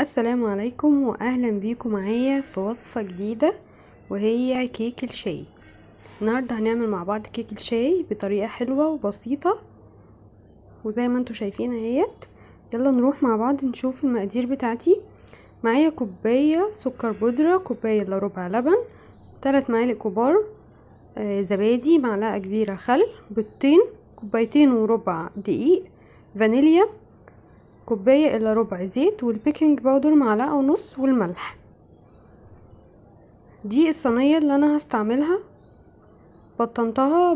السلام عليكم واهلا بيكم معايا في وصفه جديده وهي كيك الشاي النهارده هنعمل مع بعض كيك الشاي بطريقه حلوه وبسيطه وزي ما انتم شايفين اهيت يلا نروح مع بعض نشوف المقادير بتاعتي معايا كوبايه سكر بودره كوبايه الا ربع لبن ثلاث معالق كبار آه، زبادي معلقه كبيره خل بيضتين كوبايتين وربع دقيق فانيليا كوباية إلا ربع زيت والبيكنج باودر معلقة ونص والملح دي الصينية اللي أنا هستعملها بطنتها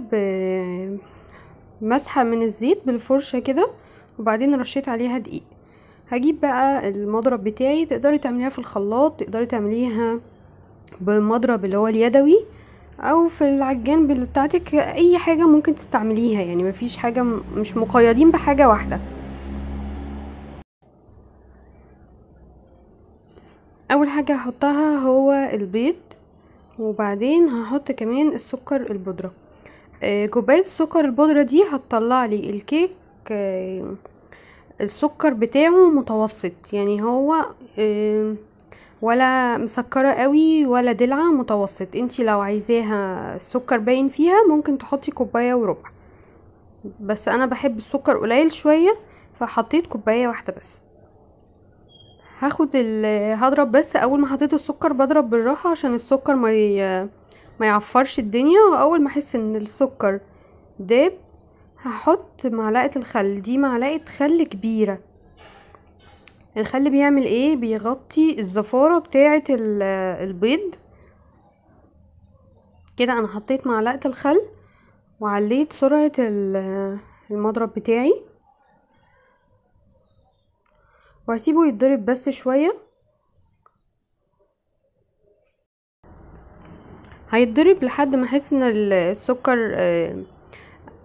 بمسحة من الزيت بالفرشة كده وبعدين رشيت عليها دقيق هجيب بقى المضرب بتاعي تقدري تعمليها في الخلاط تقدري تعمليها بالمضرب اللي هو اليدوي او في العجان بتاعتك اي حاجه ممكن تستعمليها يعني مفيش حاجه مش مقيدين بحاجه واحده اول حاجه هحطها هو البيض وبعدين هحط كمان السكر البودره آه، كوبايه السكر البودره دي هتطلع لي الكيك آه، السكر بتاعه متوسط يعني هو آه، ولا مسكرة قوي ولا دلعة متوسط انتي لو عايزاها السكر باين فيها ممكن تحطي كوباية وربع بس انا بحب السكر قليل شوية فحطيت كوباية واحدة بس هاخد هضرب بس اول ما حطيت السكر بضرب بالراحه عشان السكر ما ي... ما يعفرش الدنيا واول ما احس ان السكر داب هحط معلقه الخل دي معلقه خل كبيره الخل بيعمل ايه بيغطي الزفاره بتاعه البيض كده انا حطيت معلقه الخل وعليت سرعه المضرب بتاعي وهسيبه يتضرب بس شوية هيتضرب لحد ما احس ان السكر آه،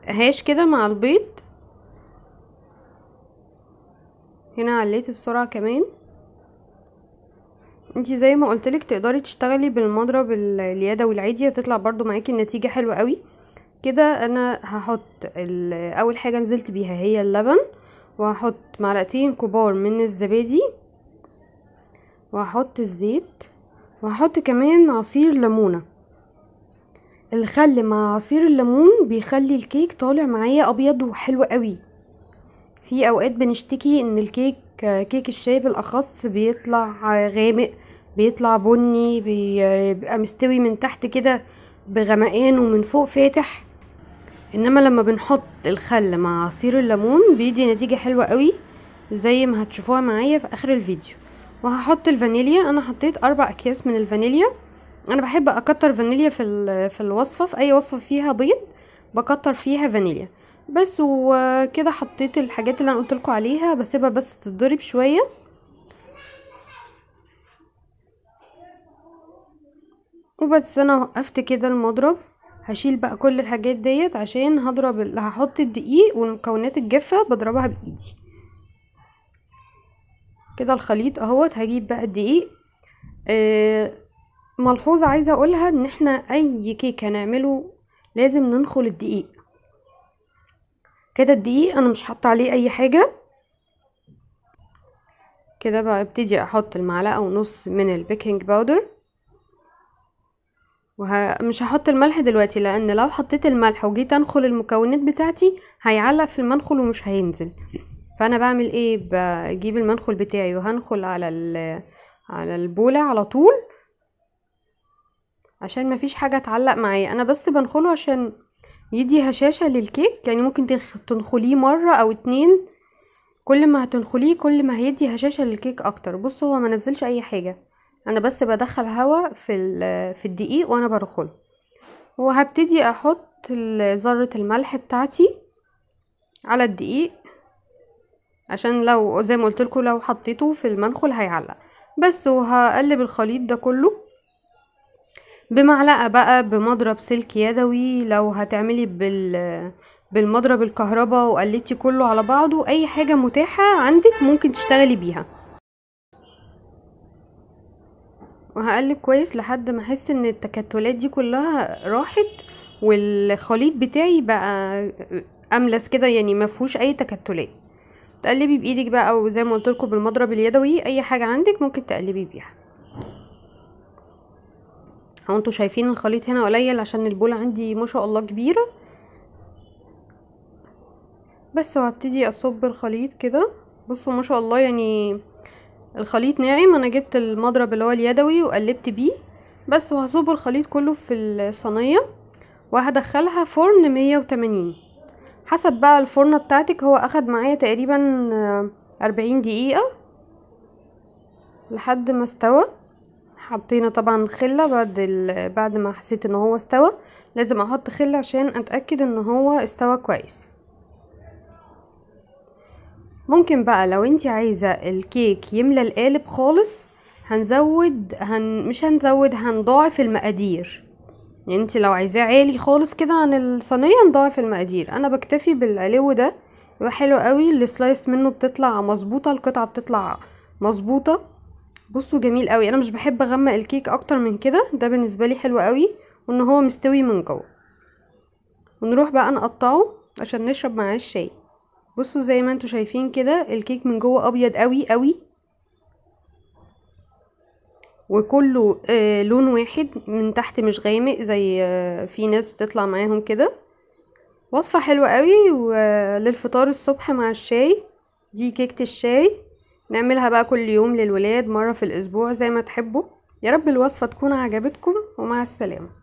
هاش كده مع البيض هنا عليت السرعة كمان انتي زي ما قلتلك تقدري تشتغلي بالمضرب اليدوي العادي هتطلع برضو معاكي النتيجة حلوة قوي كده انا هحط اول حاجة نزلت بيها هي اللبن وهحط معلقتين كبار من الزبادي وهحط الزيت وهحط كمان عصير ليمونه الخل مع عصير الليمون بيخلي الكيك طالع معايا ابيض وحلو قوي في اوقات بنشتكي ان الكيك كيك الشاي بالاخص بيطلع غامق بيطلع بني بيبقى مستوي من تحت كده بغمقان ومن فوق فاتح انما لما بنحط الخل مع عصير الليمون بيدي نتيجة حلوة قوي زي ما هتشوفوها معايا في اخر الفيديو وهحط الفانيليا انا حطيت اربع اكياس من الفانيليا انا بحب اكتر فانيليا في في الوصفه في اي وصفه فيها بيض بكتر فيها فانيليا بس وكده حطيت الحاجات اللي انا قلت لكم عليها بسيبها بس تتضرب شويه وبس انا وقفت كده المضرب هشيل بقى كل الحاجات ديت عشان هضرب هحط الدقيق والمكونات الجافة بضربها بايدي كده الخليط اهوت هجيب بقى الدقيق آه ملحوظة عايزة اقولها ان احنا اي كيك هنعمله لازم ننخل الدقيق كده الدقيق انا مش حاطه عليه اي حاجة كده بقى ابتدي احط المعلقة ونص من البيكنج باودر ومش هحط الملح دلوقتي لان لو حطيت الملح وجيت انخل المكونات بتاعتي هيعلق في المنخل ومش هينزل فانا بعمل ايه بجيب المنخل بتاعي وهنخل على ال... على البوله على طول عشان مفيش حاجه تعلق معايا انا بس بنخله عشان يدي هشاشه للكيك يعني ممكن تنخليه مره او اتنين كل ما هتنخليه كل ما هيدي هشاشه للكيك اكتر بصوا هو منزلش اي حاجه انا بس بدخل هواء في في الدقيق وانا برخله وهبتدي احط ذره الملح بتاعتي على الدقيق عشان لو زي ما قلت لكم لو حطيته في المنخل هيعلق بس وهقلب الخليط ده كله بمعلقه بقى بمضرب سلك يدوي لو هتعملي بال بالمضرب الكهرباء وقلبتي كله على بعضه اي حاجه متاحه عندك ممكن تشتغلي بيها وهقلب كويس لحد ما احس ان التكتلات دي كلها راحت والخليط بتاعي بقى املس كده يعني ما فيهوش اي تكتلات تقلبي بايدك بقى او زي ما قلت لكم بالمضرب اليدوي اي حاجه عندك ممكن تقلبي بيها هو انتوا شايفين الخليط هنا قليل عشان البول عندي ما شاء الله كبيره بس وهبتدي اصب الخليط كده بصوا ما شاء الله يعني الخليط ناعم انا جبت المضرب اللي هو اليدوي وقلبت بيه بس وهصب الخليط كله في الصينيه وهدخلها فرن 180 حسب بقى الفرنه بتاعتك هو اخد معايا تقريبا 40 دقيقه لحد ما استوى حطينا طبعا خله بعد ال... بعد ما حسيت ان هو استوى لازم احط خله عشان اتاكد ان هو استوى كويس ممكن بقى لو انت عايزة الكيك يملى القالب خالص هنزود هن مش هنزود هنضاعف المقادير يعني انت لو عايزاه عالي خالص كده عن الصينية نضاعف المقادير انا بكتفي بالعلو ده يبقى حلو قوي السلايس منه بتطلع مظبوطة القطعة بتطلع مظبوطة بصوا جميل قوي انا مش بحب اغمق الكيك اكتر من كده ده بالنسبة لي حلو قوي وان هو مستوي من جوه ونروح بقى نقطعه عشان نشرب معاه الشاي بصوا زي ما انتوا شايفين كده الكيك من جوه ابيض قوي قوي وكله آه لون واحد من تحت مش غامق زي آه في ناس بتطلع معاهم كده وصفة حلوة قوي وللفطار الصبح مع الشاي دي كيكة الشاي نعملها بقى كل يوم للولاد مرة في الأسبوع زي ما تحبوا يا رب الوصفة تكون عجبتكم ومع السلامة